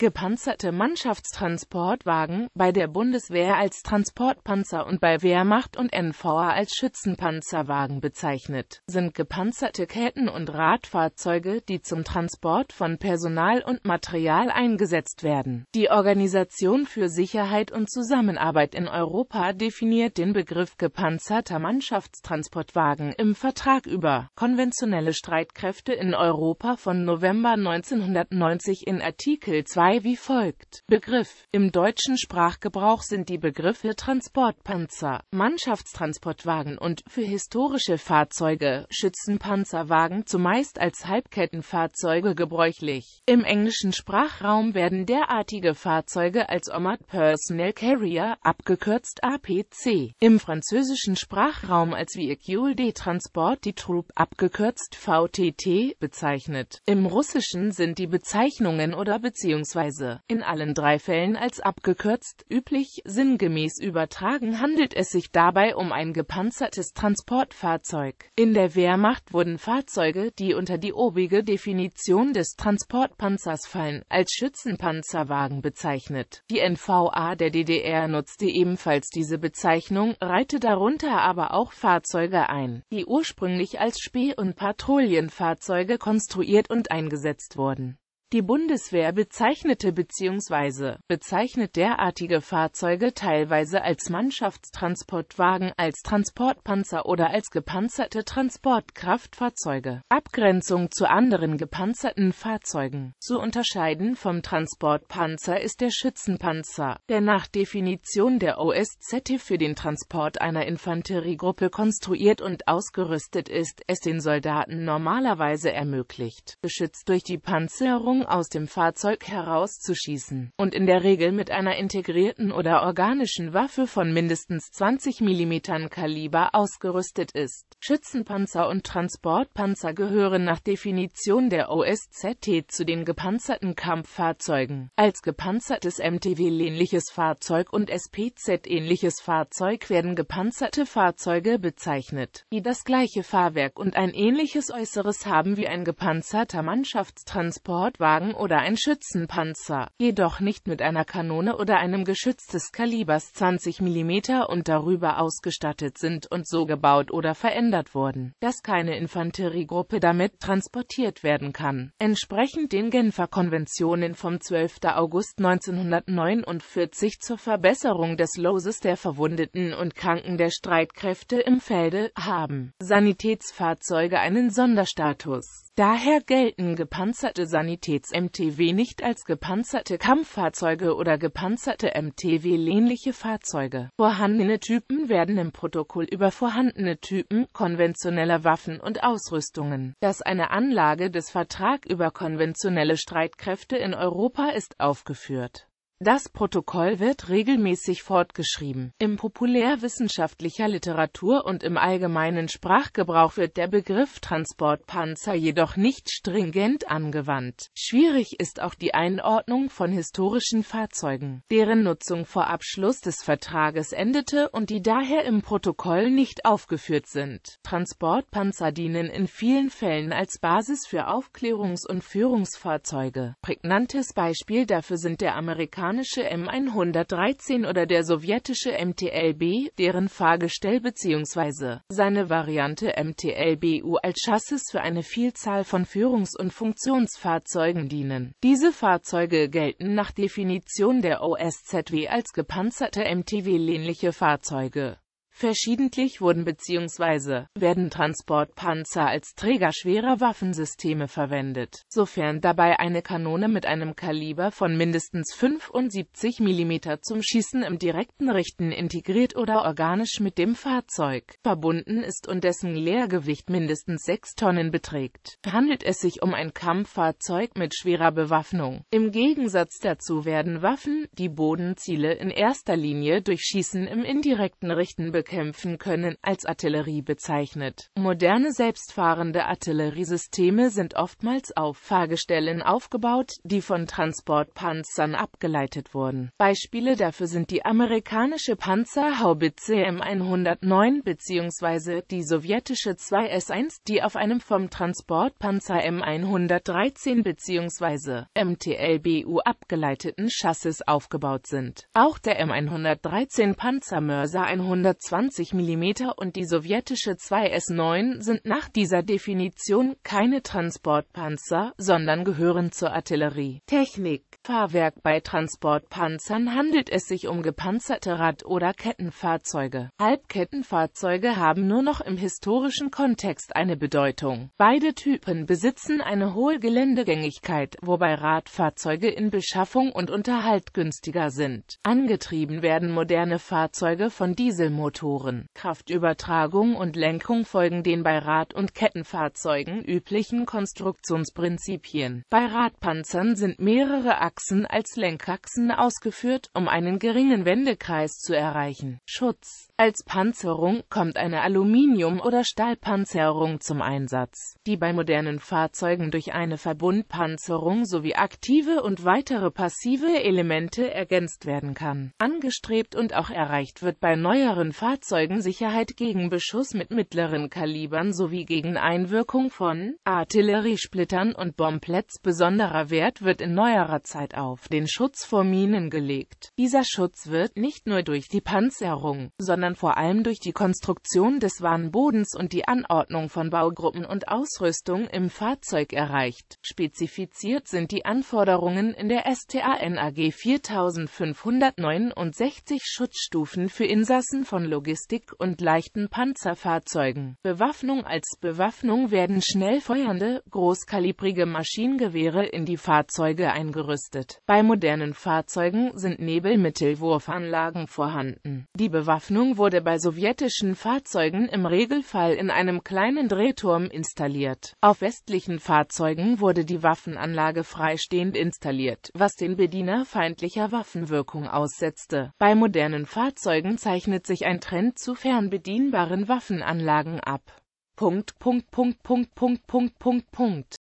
gepanzerte Mannschaftstransportwagen, bei der Bundeswehr als Transportpanzer und bei Wehrmacht und NVA als Schützenpanzerwagen bezeichnet, sind gepanzerte Ketten und Radfahrzeuge, die zum Transport von Personal und Material eingesetzt werden. Die Organisation für Sicherheit und Zusammenarbeit in Europa definiert den Begriff gepanzerter Mannschaftstransportwagen im Vertrag über konventionelle Streitkräfte in Europa von November 1990 in Artikel 2 2 wie folgt. Begriff Im deutschen Sprachgebrauch sind die Begriffe Transportpanzer, Mannschaftstransportwagen und für historische Fahrzeuge Schützenpanzerwagen zumeist als Halbkettenfahrzeuge gebräuchlich. Im englischen Sprachraum werden derartige Fahrzeuge als Omad Personnel Carrier, abgekürzt APC, im französischen Sprachraum als Véhicule de Transport die Troupe, abgekürzt VTT, bezeichnet. Im russischen sind die Bezeichnungen oder bzw bzw. in allen drei Fällen als abgekürzt üblich sinngemäß übertragen handelt es sich dabei um ein gepanzertes Transportfahrzeug. In der Wehrmacht wurden Fahrzeuge, die unter die obige Definition des Transportpanzers fallen, als Schützenpanzerwagen bezeichnet. Die NVA der DDR nutzte ebenfalls diese Bezeichnung, reihte darunter aber auch Fahrzeuge ein, die ursprünglich als Späh- und Patrouillenfahrzeuge konstruiert und eingesetzt wurden die Bundeswehr bezeichnete bzw. bezeichnet derartige Fahrzeuge teilweise als Mannschaftstransportwagen, als Transportpanzer oder als gepanzerte Transportkraftfahrzeuge. Abgrenzung zu anderen gepanzerten Fahrzeugen. Zu unterscheiden vom Transportpanzer ist der Schützenpanzer, der nach Definition der OSZE für den Transport einer Infanteriegruppe konstruiert und ausgerüstet ist, es den Soldaten normalerweise ermöglicht, geschützt durch die Panzerung Besatzung aus dem Fahrzeug herauszuschießen und in der Regel mit einer integrierten oder organischen Waffe von mindestens 20 mm Kaliber ausgerüstet ist. Schützenpanzer und Transportpanzer gehören nach Definition der OSZT zu den gepanzerten Kampffahrzeugen. Als gepanzertes MTW-ähnliches Fahrzeug und SPZ-ähnliches Fahrzeug werden gepanzerte Fahrzeuge bezeichnet, die das gleiche Fahrwerk und ein ähnliches Äußeres haben wie ein gepanzerter Mannschaftstransportwagen. Panzerwagen oder ein Schützenpanzer, jedoch nicht mit einer Kanone oder einem Geschütz des Kalibers 20 mm und darüber ausgestattet sind und so gebaut oder verändert wurden, dass keine Infanteriegruppe damit transportiert werden kann. Entsprechend den Genfer Konventionen vom 12. August 1949 zur Verbesserung des Loses der Verwundeten und Kranken der Streitkräfte im Felde haben Sanitätsfahrzeuge einen Sonderstatus. Daher gelten gepanzerte Sanitätsfahrzeuge stets MTW nicht als gepanzerte Kampffahrzeuge oder gepanzerte mtw lähnliche Fahrzeuge. Vorhandene Typen werden im Protokoll über vorhandene Typen konventioneller Waffen und Ausrüstungen. Dass eine Anlage des Vertrag über konventionelle Streitkräfte in Europa ist aufgeführt. Das Protokoll wird regelmäßig fortgeschrieben. Im populärwissenschaftlicher Literatur und im allgemeinen Sprachgebrauch wird der Begriff Transportpanzer jedoch nicht stringent angewandt. Schwierig ist auch die Einordnung von historischen Fahrzeugen, deren Nutzung vor Abschluss des Vertrages endete und die daher im Protokoll nicht aufgeführt sind. Transportpanzer dienen in vielen Fällen als Basis für Aufklärungs- und Führungsfahrzeuge. Prägnantes Beispiel dafür sind der amerikanische japanische M113 oder der sowjetische MTLB, deren Fahrgestell bzw. seine Variante MTLBU als Chassis für eine Vielzahl von Führungs- und Funktionsfahrzeugen dienen. Diese Fahrzeuge gelten nach Definition der OSZW als gepanzerte MTW-ähnliche Fahrzeuge Verschiedentlich wurden bzw. werden Transportpanzer als Träger schwerer Waffensysteme verwendet, sofern dabei eine Kanone mit einem Kaliber von mindestens 75 mm zum Schießen im direkten Richten integriert oder organisch mit dem Fahrzeug verbunden ist und dessen Leergewicht mindestens 6 Tonnen beträgt. Handelt es sich um ein Kampffahrzeug mit schwerer Bewaffnung. Im Gegensatz dazu werden Waffen, die Bodenziele in erster Linie durch Schießen im indirekten Richten bekämpft bekämpfen können, als Artillerie bezeichnet. Moderne selbstfahrende Artilleriesysteme sind oftmals auf Fahrgestellen aufgebaut, die von Transportpanzern abgeleitet wurden. Beispiele dafür sind die amerikanische Panzerhaubitze M109 bzw. die sowjetische 2S1, die auf einem vom Transportpanzer M113 bzw. MTLBU abgeleiteten Chassis aufgebaut sind. Auch der M113 Panzermörser 120 20 mm und die sowjetische 2S9 sind nach dieser Definition keine Transportpanzer, sondern gehören zur Artillerie. Technik Fahrwerk Bei Transportpanzern handelt es sich um gepanzerte Rad- oder Kettenfahrzeuge. Halbkettenfahrzeuge haben nur noch im historischen Kontext eine Bedeutung. Beide Typen besitzen eine hohe Geländegängigkeit, wobei Radfahrzeuge in Beschaffung und Unterhalt günstiger sind. Angetrieben werden moderne Fahrzeuge von Dieselmotoren. Motoren, Kraftübertragung und Lenkung folgen den bei Rad- und Kettenfahrzeugen üblichen Konstruktionsprinzipien. Bei Radpanzern sind mehrere Achsen als Lenkachsen ausgeführt, um einen geringen Wendekreis zu erreichen. Schutz als Panzerung kommt eine Aluminium- oder Stahlpanzerung zum Einsatz, die bei modernen Fahrzeugen durch eine Verbundpanzerung sowie aktive und weitere passive Elemente ergänzt werden kann. Angestrebt und auch erreicht wird bei neueren Fahrzeugen Sicherheit gegen Beschuss mit mittleren Kalibern sowie gegen Einwirkung von Artilleriesplittern und Bomblets. Besonderer Wert wird in neuerer Zeit auf den Schutz vor Minen gelegt. Dieser Schutz wird nicht nur durch die Panzerung, sondern sondern vor allem durch die Konstruktion des Warnbodens und die Anordnung von Baugruppen und Ausrüstung im Fahrzeug erreicht. Spezifiziert sind die Anforderungen in der STAN AG 4569 Schutzstufen für Insassen von Logistik- und leichten Panzerfahrzeugen. Bewaffnung als Bewaffnung werden schnell feuernde, großkalibrige Maschinengewehre in die Fahrzeuge eingerüstet. Bei modernen Fahrzeugen sind Nebelmittelwurfanlagen vorhanden. Die Bewaffnung wurde bei sowjetischen Fahrzeugen im Regelfall in einem kleinen Drehturm installiert. Auf westlichen Fahrzeugen wurde die Waffenanlage freistehend installiert, was den Bediener feindlicher Waffenwirkung aussetzte. Bei modernen Fahrzeugen zeichnet sich ein Trend zu fernbedienbaren Waffenanlagen ab. Punkt, Punkt, Punkt, Punkt, Punkt, Punkt, Punkt. Punkt.